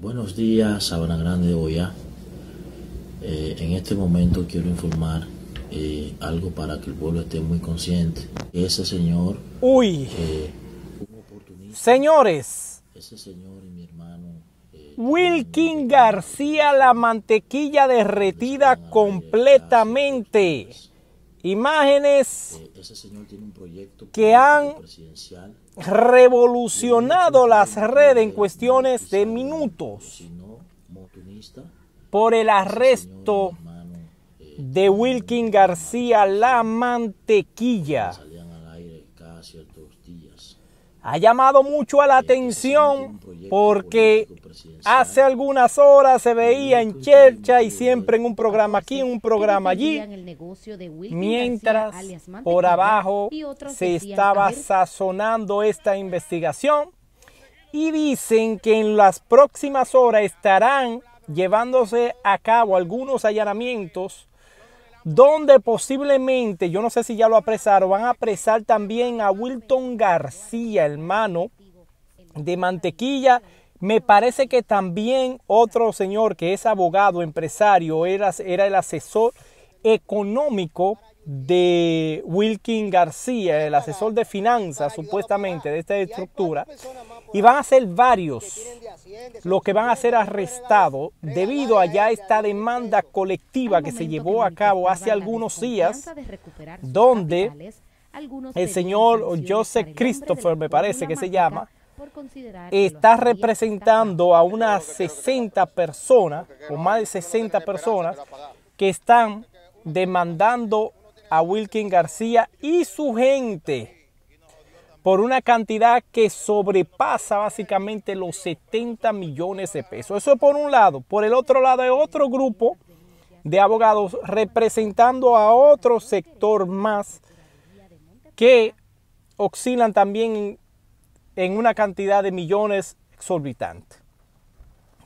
Buenos días, Sabana Grande de Boyá. Eh, en este momento quiero informar eh, algo para que el pueblo esté muy consciente. Ese señor... Uy. Eh, Señores. Ese señor y mi hermano... Wilkin García, la mantequilla derretida completamente imágenes eh, que han revolucionado las redes en cuestiones de minutos por el arresto eh, de Wilkin García La Mantequilla ha llamado mucho a la eh, pues, atención porque hace algunas horas se veía en Chercha y siempre en un programa aquí, en un programa allí, mientras por abajo se estaba sazonando esta investigación y dicen que en las próximas horas estarán llevándose a cabo algunos allanamientos donde posiblemente, yo no sé si ya lo apresaron, van a apresar también a Wilton García, hermano de Mantequilla. Me parece que también otro señor que es abogado, empresario, era, era el asesor económico de Wilkin García, el asesor de finanzas supuestamente de esta estructura, y van a ser varios los que van a ser arrestados debido a ya esta demanda colectiva que se llevó a cabo hace algunos días, donde el señor Joseph Christopher, me parece que se llama, está representando a unas 60 personas, o más de 60 personas, que están demandando a Wilkin García y su gente por una cantidad que sobrepasa básicamente los 70 millones de pesos. Eso por un lado. Por el otro lado hay otro grupo de abogados representando a otro sector más que oscilan también en una cantidad de millones exorbitante.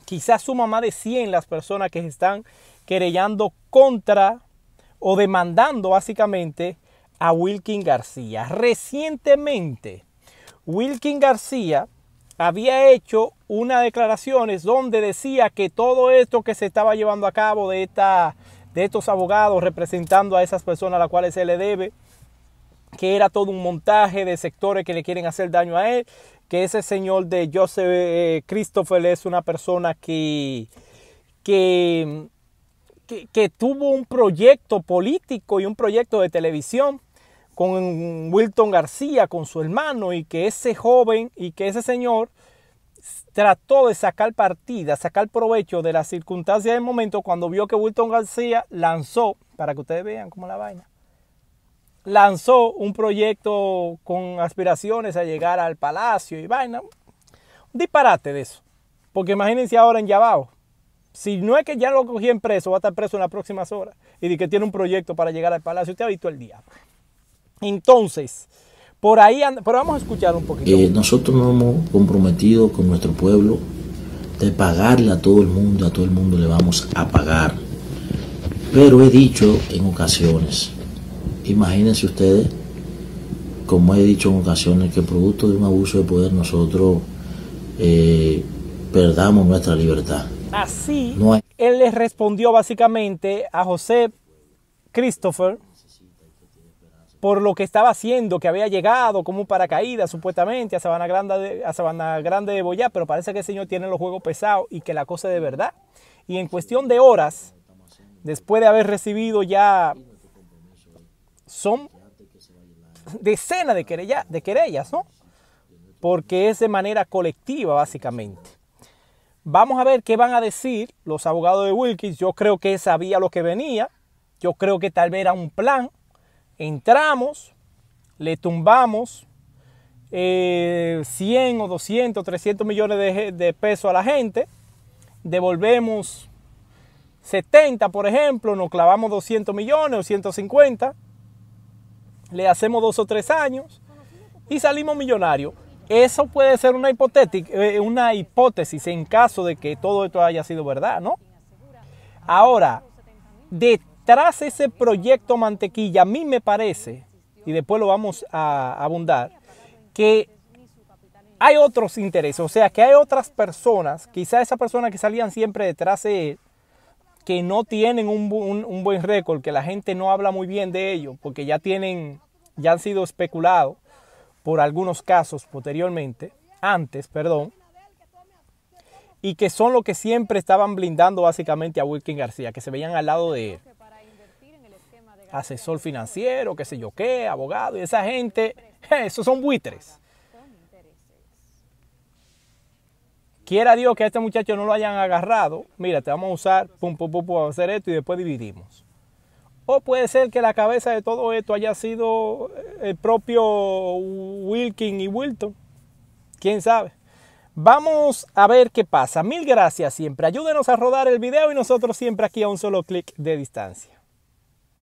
Quizás suma más de 100 las personas que están querellando contra o demandando básicamente a Wilkin García. Recientemente, Wilkin García había hecho unas declaraciones donde decía que todo esto que se estaba llevando a cabo de, esta, de estos abogados representando a esas personas a las cuales se le debe, que era todo un montaje de sectores que le quieren hacer daño a él, que ese señor de Joseph eh, Christopher es una persona que, que que, tuvo un proyecto político y un proyecto de televisión con Wilton García, con su hermano, y que ese joven y que ese señor trató de sacar partida, sacar provecho de las circunstancias del momento cuando vio que Wilton García lanzó, para que ustedes vean cómo la vaina, lanzó un proyecto con aspiraciones a llegar al palacio y vaina. Un disparate de eso. Porque imagínense ahora en Yabao, si no es que ya lo cogí en preso, va a estar preso en las próximas horas. Y de que tiene un proyecto para llegar al palacio. Usted ha visto el diablo. Entonces, por ahí, anda, pero vamos a escuchar un poquito. Eh, nosotros nos hemos comprometido con nuestro pueblo de pagarle a todo el mundo, a todo el mundo le vamos a pagar. Pero he dicho en ocasiones, imagínense ustedes, como he dicho en ocasiones, que producto de un abuso de poder nosotros eh, perdamos nuestra libertad Así, él les respondió básicamente a José Christopher por lo que estaba haciendo, que había llegado como un paracaídas supuestamente a Sabana Grande de, a Sabana Grande de Boyá, pero parece que el señor tiene los juegos pesados y que la cosa es de verdad. Y en cuestión de horas, después de haber recibido ya, son decenas de, de querellas, ¿no? Porque es de manera colectiva, básicamente. Vamos a ver qué van a decir los abogados de Wilkins. Yo creo que sabía lo que venía. Yo creo que tal vez era un plan. Entramos, le tumbamos 100 eh, o 200, 300 millones de, de pesos a la gente. Devolvemos 70, por ejemplo, nos clavamos 200 millones o 150. Le hacemos dos o tres años y salimos millonarios. Eso puede ser una, eh, una hipótesis en caso de que todo esto haya sido verdad, ¿no? Ahora, detrás de ese proyecto mantequilla, a mí me parece, y después lo vamos a abundar, que hay otros intereses, o sea, que hay otras personas, quizá esas personas que salían siempre detrás de él, que no tienen un, un buen récord, que la gente no habla muy bien de ellos, porque ya tienen, ya han sido especulados, por algunos casos posteriormente, antes, perdón, y que son los que siempre estaban blindando básicamente a Wilkin García, que se veían al lado de él. Asesor financiero, qué sé yo qué, abogado, y esa gente, esos son buitres. Quiera Dios que a este muchacho no lo hayan agarrado. Mira, te vamos a usar, pum, pum, pum, pum, hacer esto y después dividimos. O puede ser que la cabeza de todo esto haya sido eh, el propio Wilkin y Wilton. ¿Quién sabe? Vamos a ver qué pasa. Mil gracias siempre. Ayúdenos a rodar el video y nosotros siempre aquí a un solo clic de distancia.